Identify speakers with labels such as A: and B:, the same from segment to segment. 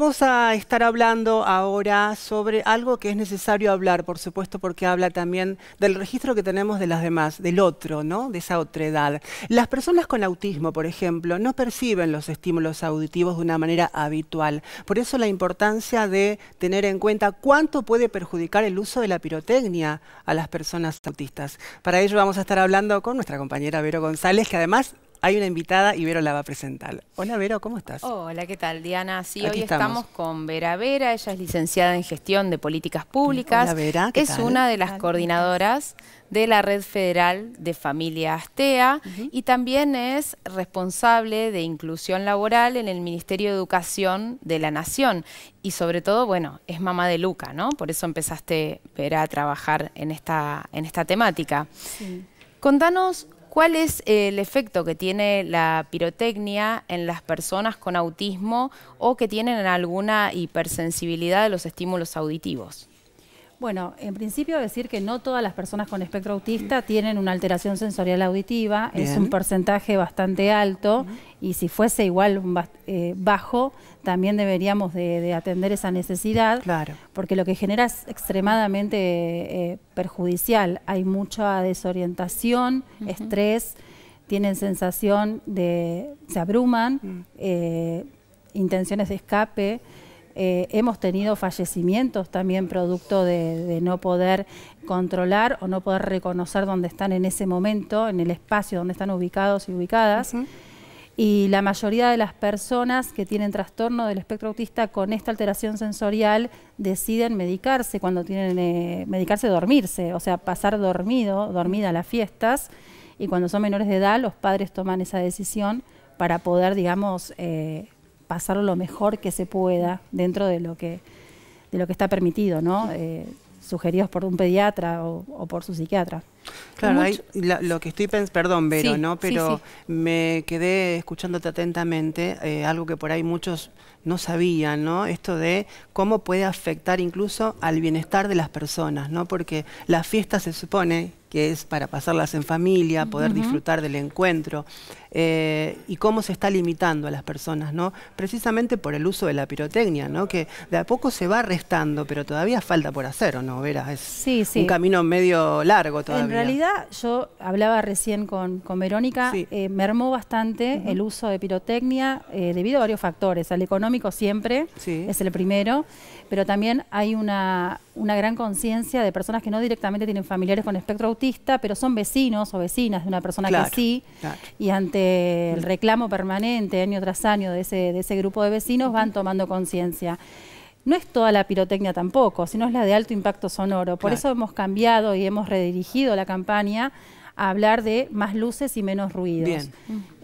A: Vamos a estar hablando ahora sobre algo que es necesario hablar, por supuesto, porque habla también del registro que tenemos de las demás, del otro, ¿no? De esa otredad. Las personas con autismo, por ejemplo, no perciben los estímulos auditivos de una manera habitual. Por eso la importancia de tener en cuenta cuánto puede perjudicar el uso de la pirotecnia a las personas autistas. Para ello vamos a estar hablando con nuestra compañera Vero González, que además hay una invitada y Vero la va a presentar. Hola Vero, ¿cómo estás?
B: Hola, ¿qué tal Diana? Sí, hoy estamos. con Vera Vera, ella es licenciada en gestión de políticas públicas. Hola Vera, es una de las coordinadoras de la Red Federal de Familia Astea y también es responsable de inclusión laboral en el Ministerio de Educación de la Nación. Y sobre todo, bueno, es mamá de Luca, ¿no? Por eso empezaste, Vera, a trabajar en esta, en esta temática. Contanos ¿Cuál es el efecto que tiene la pirotecnia en las personas con autismo o que tienen alguna hipersensibilidad de los estímulos auditivos?
C: Bueno, en principio decir que no todas las personas con espectro autista tienen una alteración sensorial auditiva, es un
B: porcentaje
C: bastante alto y si fuese igual eh, bajo, también deberíamos de, atender esa necesidad, claro. porque lo que genera es extremadamente eh, perjudicial, hay mucha desorientación, estrés, tienen sensación de, se abruman, mm. eh, intenciones de escape. Eh, hemos tenido fallecimientos también producto de, no poder controlar o no poder reconocer dónde están en ese momento, en el espacio donde están ubicados y ubicadas. Y la mayoría de las personas que tienen trastorno del espectro autista con esta alteración sensorial deciden medicarse cuando tienen, eh, medicarse dormirse, o sea, pasar dormido, dormida a las fiestas. Y cuando son menores de edad, los padres toman esa decisión para poder, digamos, eh, pasarlo lo mejor que se pueda dentro de lo que, de lo que está permitido, ¿no? Eh, sugeridos por un pediatra o, por su psiquiatra.
A: Claro, lo que estoy pensando, perdón, Vero, ¿no? Pero me quedé escuchándote atentamente, eh, algo que por ahí muchos no sabían, ¿no? Esto de cómo puede afectar incluso al bienestar de las personas, ¿no? Porque la fiesta se supone que es para pasarlas en familia, poder disfrutar del encuentro. Eh, y cómo se está limitando a las personas, ¿no? Precisamente por el uso de la pirotecnia, ¿no? Que de a poco se va restando, pero todavía falta por hacer, ¿o no? Verás, es un camino medio largo todavía. En
C: realidad, yo hablaba recién con, Verónica, eh, mermó bastante el uso de pirotecnia eh, debido a varios factores. Al económico siempre es el primero, pero también hay una, gran conciencia de personas que no directamente tienen familiares con espectro autista, pero son vecinos o vecinas de una persona que sí, y ante el reclamo permanente año tras año de ese, grupo de vecinos van tomando conciencia. No es toda la pirotecnia tampoco, sino es la de alto impacto sonoro. Por eso hemos cambiado y hemos redirigido la campaña a hablar de más luces y menos ruidos.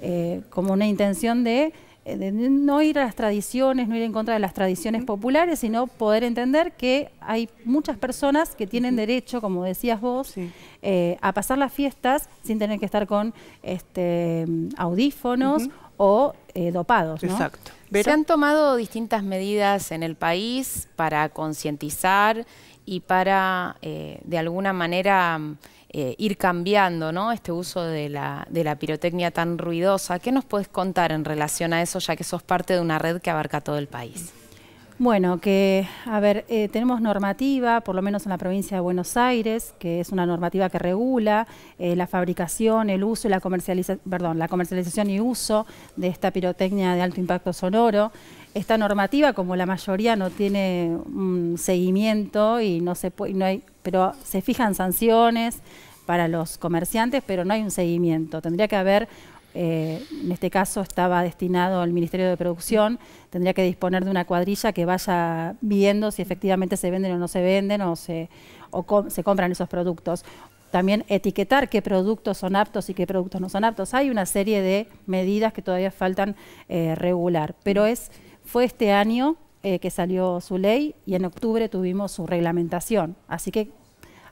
C: Eh, como una intención de eh, no ir a las tradiciones, no ir en contra de las tradiciones populares, sino poder entender que hay muchas personas que tienen derecho, como decías vos, eh, a pasar las fiestas sin tener que estar con este,
B: audífonos o eh, dopados. ¿no? Exacto. Se han tomado distintas medidas en el país para concientizar y para, de alguna manera, eh, ir cambiando ¿no? este uso de la, de la pirotecnia tan ruidosa. ¿Qué nos puedes contar en relación a eso, ya que sos parte de una red que abarca todo el país?
C: Bueno, que, a ver, eh, tenemos normativa, por lo menos en la provincia de Buenos Aires, que es una normativa que regula eh, la fabricación, el uso y la comercialización, perdón, la comercialización y uso de esta pirotecnia de alto impacto sonoro. Esta normativa, como la mayoría, no tiene un seguimiento y no se puede, no hay, pero se fijan sanciones para los comerciantes, pero no hay un seguimiento. Tendría que haber eh, en este caso estaba destinado al Ministerio de Producción, tendría que disponer de una cuadrilla que vaya viendo si efectivamente se venden o no se venden o se, o se compran esos productos. También etiquetar qué productos son aptos y qué productos no son aptos. Hay una serie de medidas que todavía faltan eh, regular, pero es, fue este año eh, que salió su ley y en octubre tuvimos su reglamentación. Así que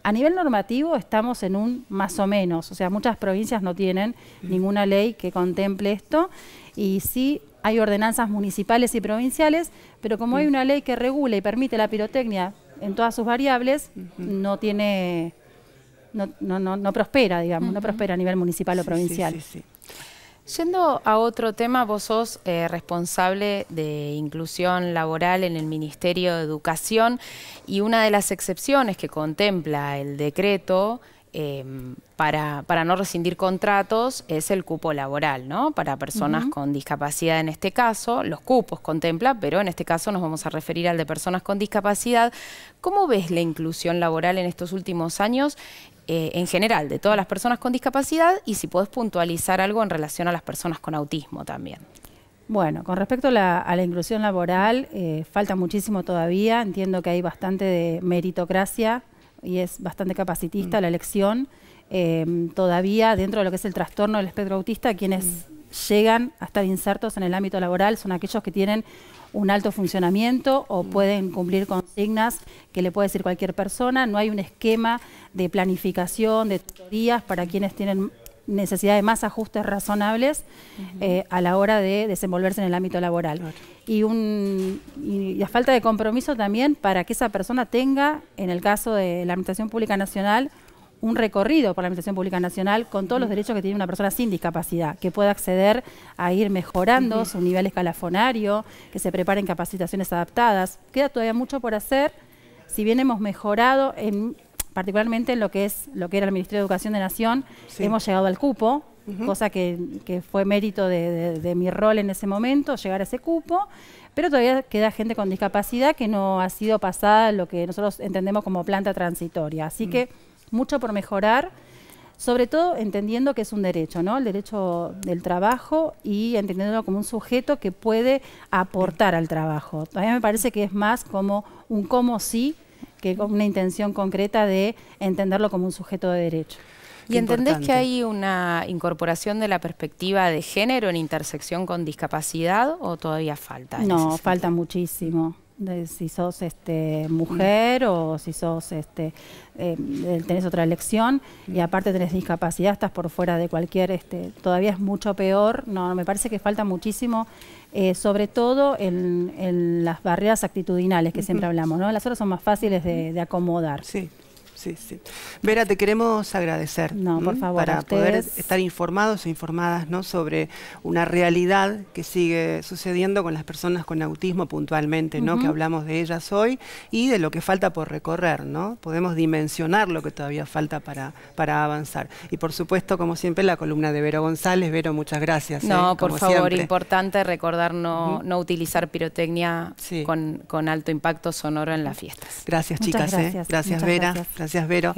C: a nivel normativo estamos en un más o menos, o sea, muchas provincias no tienen ninguna ley que contemple esto y sí hay ordenanzas municipales y provinciales, pero como hay una ley que regula y permite la pirotecnia en todas sus variables, no tiene no, no, no, prospera, digamos, no prospera a nivel municipal o provincial.
B: Yendo a otro tema, vos sos eh, responsable de inclusión laboral en el Ministerio de Educación y una de las excepciones que contempla el decreto em, para, para, no rescindir contratos es el cupo laboral, ¿no? Para personas con discapacidad en este caso, los cupos contempla, pero en este caso nos vamos a referir al de personas con discapacidad. ¿Cómo ves la inclusión laboral en estos últimos años eh, en general de todas las personas con discapacidad y si podés puntualizar algo en relación a las personas con autismo también.
C: Bueno, con respecto a la, inclusión laboral, eh, falta muchísimo todavía. Entiendo que hay bastante de meritocracia y es bastante capacitista mm. la elección. Eh, todavía dentro de lo que es el trastorno del espectro autista, quienes mm llegan a estar insertos en el ámbito laboral son aquellos que tienen un alto funcionamiento o mm. pueden cumplir consignas que le puede decir cualquier persona. No hay un esquema de planificación, de tutorías para quienes tienen necesidad de más ajustes razonables eh, a la hora de desenvolverse en el ámbito laboral. Y, y la falta de compromiso también para que esa persona tenga, en el caso de la Administración Pública Nacional, un recorrido por la Administración Pública Nacional con todos los derechos que tiene una persona sin discapacidad, que pueda acceder a ir mejorando su nivel escalafonario, que se preparen capacitaciones adaptadas. Queda todavía mucho por hacer, si bien hemos mejorado en, particularmente en lo que es lo que era el Ministerio de Educación de Nación, hemos llegado al cupo, cosa que, fue mérito de, mi rol en ese momento, llegar a ese cupo pero todavía queda gente con discapacidad que no ha sido pasada lo que nosotros entendemos como planta transitoria. Así mm. que mucho por mejorar, sobre todo entendiendo que es un derecho, ¿no? El derecho del trabajo y entendiéndolo como un sujeto que puede aportar al trabajo. Todavía me parece que es más como un cómo sí que una intención concreta de entenderlo como un sujeto de derecho.
B: ¿Y entendés que hay una incorporación de la perspectiva de género en intersección con discapacidad o todavía falta? No, falta
C: muchísimo si sos este, mujer o si sos este, eh, eh, tenés otra elección y aparte tenés discapacidad, estás por fuera de cualquier, este, todavía es mucho peor, no, me parece que falta muchísimo, eh, sobre todo en, las barreras actitudinales que siempre hablamos, ¿no? Las horas son más fáciles de, de acomodar. Sí, sí, sí.
A: Vera, te queremos agradecer. Para poder estar informados e informadas ¿no? sobre una realidad que sigue sucediendo con las personas con autismo puntualmente, ¿no? Que hablamos de ellas hoy y de lo que falta por recorrer, ¿no? Podemos dimensionar lo que todavía falta para, para avanzar. Y por supuesto, como siempre, la columna de Vero González. Vero, muchas gracias. ¿eh? No, por favor,
B: importante recordar no, no utilizar pirotecnia con, alto impacto sonoro en las fiestas. Gracias, chicas. ¿eh? Gracias, Vera. gracias gracias Vero.